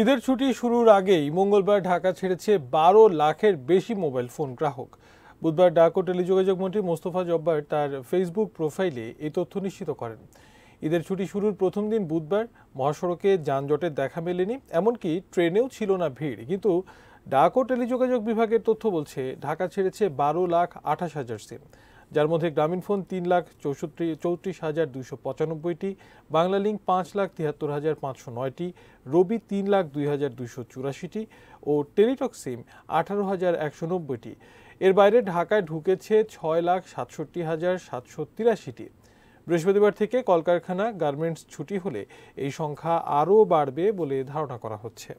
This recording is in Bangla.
ঈদের ছুটি শুরুর আগেই মঙ্গলবার ঢাকা ছেড়েছে বারো লাখের বেশি মোবাইল ফোন গ্রাহক বুধবার ডাক ও টেলিযোগাযোগ মন্ত্রী মোস্তফা জব্বার তার ফেসবুক প্রোফাইলে এই তথ্য নিশ্চিত করেন ঈদের ছুটি শুরুর প্রথম দিন বুধবার মহাসড়কে যানজটের দেখা মেলেনি এমনকি ট্রেনেও ছিল না ভিড় কিন্তু ডাক ও টেলিযোগাযোগ বিভাগের তথ্য বলছে ঢাকা ছেড়েছে বারো লাখ আঠাশ হাজার সিম যার মধ্যে গ্রামীণফোন তিন লাখ চৌষট্টি চৌত্রিশ হাজার দুশো পঁচানব্বইটি লিঙ্ক পাঁচ লাখ তিয়াত্তর হাজার পাঁচশো নয়টি রবি তিন লাখ দুই হাজার দুশো চুরাশিটি ও টেলিটক সিম আঠারো হাজার একশো নব্বইটি এর বাইরে ঢাকায় ঢুকেছে ছয় লাখ সাতষট্টি হাজার সাতশো তিরাশিটি বৃহস্পতিবার থেকে কলকারখানা গার্মেন্টস ছুটি হলে এই সংখ্যা আরও বাড়বে বলে ধারণা করা হচ্ছে